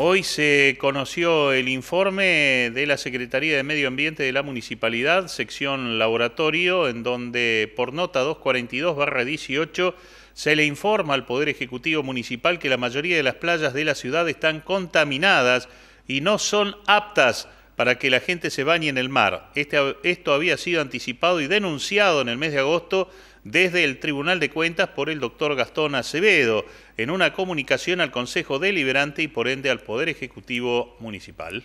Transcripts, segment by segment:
Hoy se conoció el informe de la Secretaría de Medio Ambiente de la Municipalidad, sección laboratorio, en donde por nota 242-18 se le informa al Poder Ejecutivo Municipal que la mayoría de las playas de la ciudad están contaminadas y no son aptas para que la gente se bañe en el mar. Este, esto había sido anticipado y denunciado en el mes de agosto desde el Tribunal de Cuentas por el doctor Gastón Acevedo, en una comunicación al Consejo Deliberante y por ende al Poder Ejecutivo Municipal.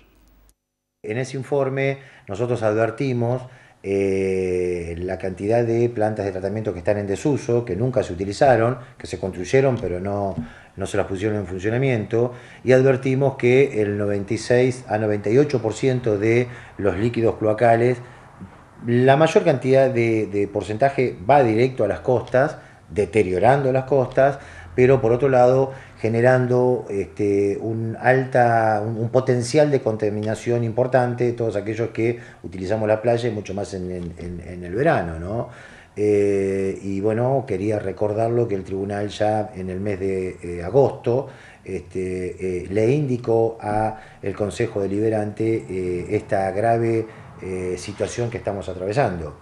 En ese informe nosotros advertimos eh, la cantidad de plantas de tratamiento que están en desuso, que nunca se utilizaron, que se construyeron pero no, no se las pusieron en funcionamiento, y advertimos que el 96 a 98% de los líquidos cloacales la mayor cantidad de, porcentaje va directo a las costas, deteriorando las costas, pero por otro lado generando este, un, alta, un, potencial de contaminación importante, todos aquellos que utilizamos la playa mucho más en, el verano. Eh, y bueno, quería recordarlo que el tribunal ya en el mes de eh, agosto este, eh, le indicó al Consejo Deliberante esta grave eh, situación que estamos atravesando.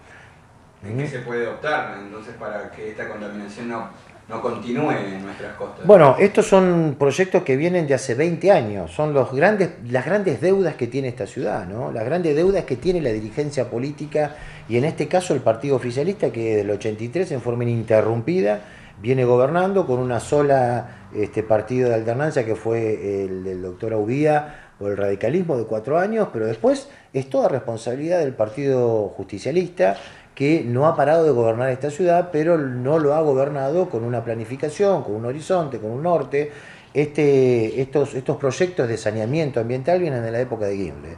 ¿En qué ¿Mm? se puede optar entonces para que esta contaminación no, no continúe en nuestras costas? Bueno, estos son proyectos que vienen de hace 20 años, son los grandes, las grandes deudas que tiene esta ciudad, ¿no? las grandes deudas que tiene la dirigencia política y en este caso el Partido Oficialista que desde el 83 en forma ininterrumpida viene gobernando con una sola este partido de alternancia que fue el del doctor Aubía o el radicalismo de cuatro años, pero después es toda responsabilidad del partido justicialista que no ha parado de gobernar esta ciudad, pero no lo ha gobernado con una planificación, con un horizonte, con un norte. Este, estos, estos proyectos de saneamiento ambiental vienen de la época de Gimble.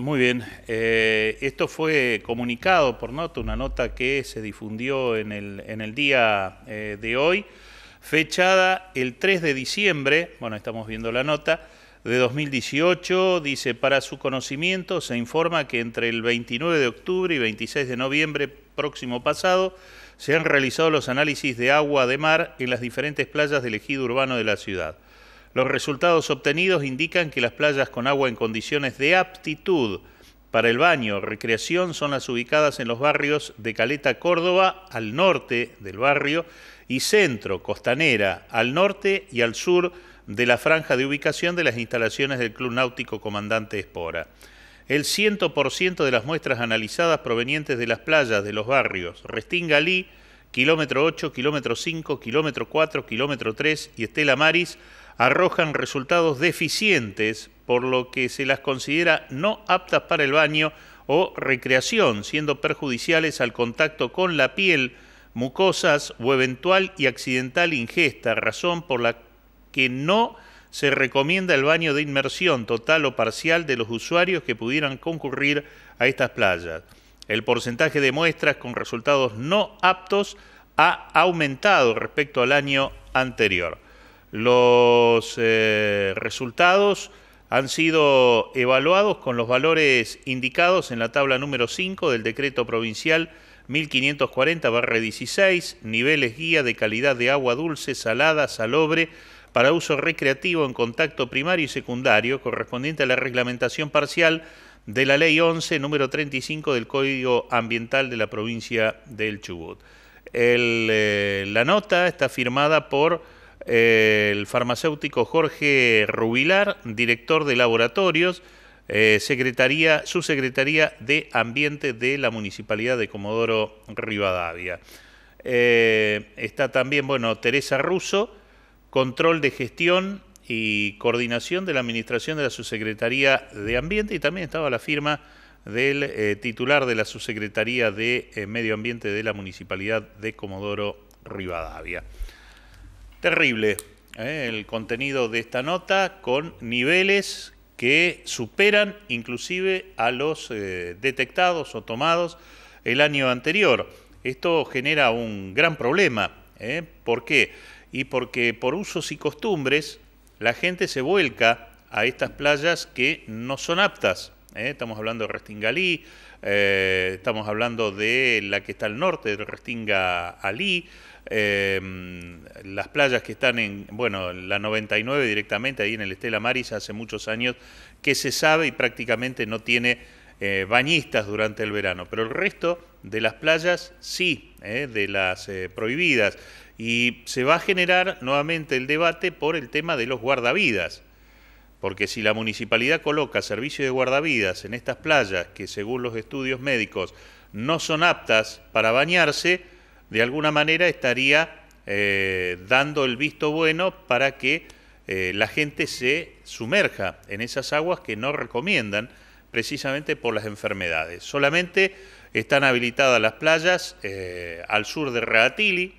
Muy bien, eh, esto fue comunicado por nota, una nota que se difundió en el, día eh, de hoy, fechada el 3 de diciembre, bueno, estamos viendo la nota, de 2018, dice, para su conocimiento se informa que entre el 29 de octubre y 26 de noviembre próximo pasado se han realizado los análisis de agua de mar en las diferentes playas del ejido urbano de la ciudad. Los resultados obtenidos indican que las playas con agua en condiciones de aptitud para el baño, recreación son las ubicadas en los barrios de Caleta Córdoba, al norte del barrio, y centro, costanera, al norte y al sur de la franja de ubicación de las instalaciones del Club Náutico Comandante Espora. El 100% de las muestras analizadas provenientes de las playas de los barrios Restingalí, kilómetro 8, kilómetro 5, kilómetro 4, kilómetro 3 y Estela Maris arrojan resultados deficientes, por lo que se las considera no aptas para el baño o recreación, siendo perjudiciales al contacto con la piel, mucosas o eventual y accidental ingesta, razón por la que no se recomienda el baño de inmersión total o parcial de los usuarios que pudieran concurrir a estas playas. El porcentaje de muestras con resultados no aptos ha aumentado respecto al año anterior. Los eh, resultados han sido evaluados con los valores indicados en la tabla número 5 del decreto provincial 1540-16, niveles guía de calidad de agua dulce, salada, salobre, para uso recreativo en contacto primario y secundario, correspondiente a la reglamentación parcial de la Ley 11, número 35 del Código Ambiental de la provincia del Chubut. Eh, la nota está firmada por el farmacéutico Jorge Rubilar, director de laboratorios, eh, secretaría, subsecretaría de Ambiente de la Municipalidad de Comodoro Rivadavia. Eh, está también, bueno, Teresa Russo, control de gestión y coordinación de la administración de la subsecretaría de Ambiente y también estaba la firma del eh, titular de la subsecretaría de Medio Ambiente de la Municipalidad de Comodoro Rivadavia. Terrible ¿eh? el contenido de esta nota con niveles que superan inclusive a los eh, detectados o tomados el año anterior. Esto genera un gran problema. ¿eh? ¿Por qué? Y porque por usos y costumbres la gente se vuelca a estas playas que no son aptas. Estamos hablando de Restingalí, estamos hablando de la que está al norte, de Restinga Alí, Em, las playas que están en, bueno, la 99 directamente, ahí en el Estela Maris, hace muchos años, que se sabe y prácticamente no tiene eh, bañistas durante el verano, pero el resto de las playas sí, eh, de las eh, prohibidas. Y se va a generar nuevamente el debate por el tema de los guardavidas. Porque si la municipalidad coloca servicio de guardavidas en estas playas que según los estudios médicos no son aptas para bañarse, de alguna manera estaría eh, dando el visto bueno para que eh, la gente se sumerja en esas aguas que no recomiendan precisamente por las enfermedades. Solamente están habilitadas las playas eh, al sur de Reatili,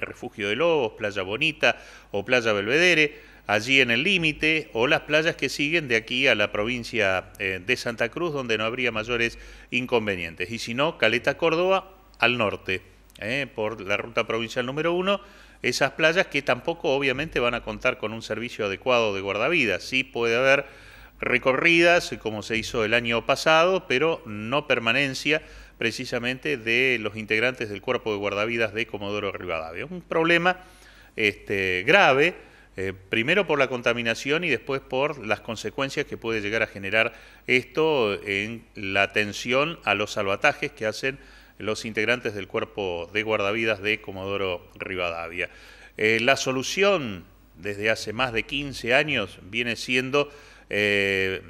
Refugio de Lobos, Playa Bonita o Playa Belvedere, allí en el límite, o las playas que siguen de aquí a la provincia de Santa Cruz, donde no habría mayores inconvenientes. Y si no, Caleta Córdoba al norte. ¿eh? por la ruta provincial número uno, esas playas que tampoco obviamente van a contar con un servicio adecuado de guardavidas. Sí puede haber recorridas, como se hizo el año pasado, pero no permanencia precisamente de los integrantes del cuerpo de guardavidas de Comodoro Rivadavia. Un problema este, grave, eh, primero por la contaminación y después por las consecuencias que puede llegar a generar esto en la atención a los salvatajes que hacen los integrantes del cuerpo de guardavidas de Comodoro Rivadavia. Eh, la solución desde hace más de 15 años viene siendo eh,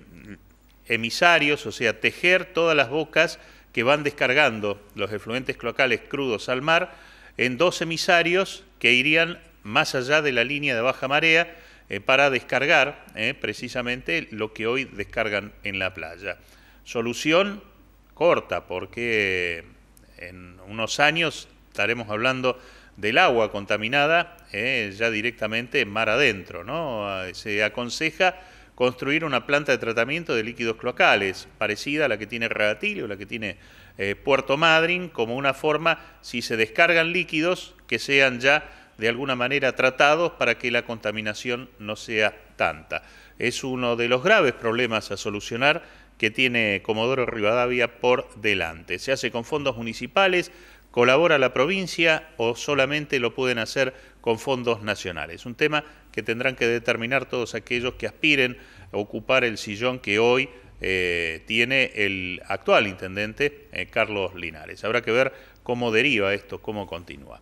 emisarios, o sea, tejer todas las bocas que van descargando los efluentes cloacales crudos al mar en dos emisarios que irían más allá de la línea de baja marea eh, para descargar precisamente lo que hoy descargan en la playa. Solución corta porque en unos años estaremos hablando del agua contaminada eh, ya directamente en mar adentro. ¿no? Eh, se aconseja construir una planta de tratamiento de líquidos cloacales, parecida a la que tiene Regatilio, la que tiene eh, Puerto Madryn, como una forma, si se descargan líquidos, que sean ya de alguna manera tratados para que la contaminación no sea tanta. Es uno de los graves problemas a solucionar que tiene Comodoro Rivadavia por delante. ¿Se hace con fondos municipales? ¿Colabora la provincia o solamente lo pueden hacer con fondos nacionales? Un tema que tendrán que determinar todos aquellos que aspiren a ocupar el sillón que hoy eh, tiene el actual intendente eh, Carlos Linares. Habrá que ver cómo deriva esto, cómo continúa.